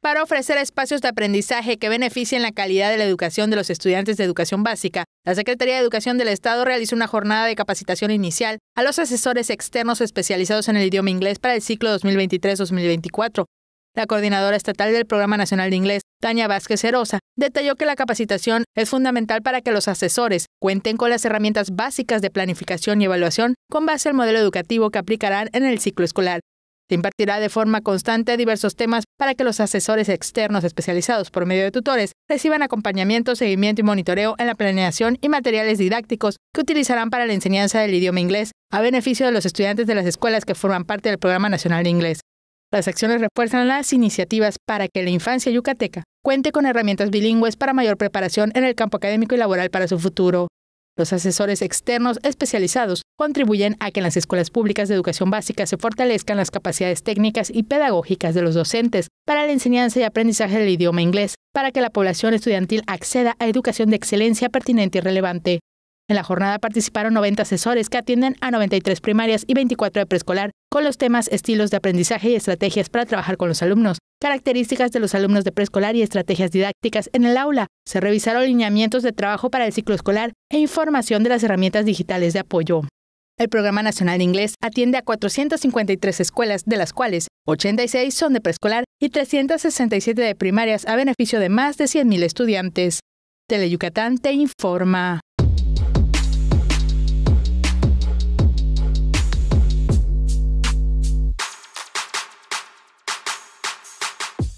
para ofrecer espacios de aprendizaje que beneficien la calidad de la educación de los estudiantes de educación básica, la Secretaría de Educación del Estado realizó una jornada de capacitación inicial a los asesores externos especializados en el idioma inglés para el ciclo 2023-2024. La coordinadora estatal del Programa Nacional de Inglés, Tania Vázquez Herosa, detalló que la capacitación es fundamental para que los asesores cuenten con las herramientas básicas de planificación y evaluación con base al modelo educativo que aplicarán en el ciclo escolar se impartirá de forma constante diversos temas para que los asesores externos especializados por medio de tutores reciban acompañamiento, seguimiento y monitoreo en la planeación y materiales didácticos que utilizarán para la enseñanza del idioma inglés a beneficio de los estudiantes de las escuelas que forman parte del Programa Nacional de Inglés. Las acciones refuerzan las iniciativas para que la infancia yucateca cuente con herramientas bilingües para mayor preparación en el campo académico y laboral para su futuro. Los asesores externos especializados contribuyen a que en las escuelas públicas de educación básica se fortalezcan las capacidades técnicas y pedagógicas de los docentes para la enseñanza y aprendizaje del idioma inglés, para que la población estudiantil acceda a educación de excelencia pertinente y relevante. En la jornada participaron 90 asesores que atienden a 93 primarias y 24 de preescolar con los temas estilos de aprendizaje y estrategias para trabajar con los alumnos, características de los alumnos de preescolar y estrategias didácticas en el aula. Se revisaron lineamientos de trabajo para el ciclo escolar e información de las herramientas digitales de apoyo. El Programa Nacional de Inglés atiende a 453 escuelas, de las cuales 86 son de preescolar y 367 de primarias a beneficio de más de 100.000 estudiantes. Teleyucatán te informa.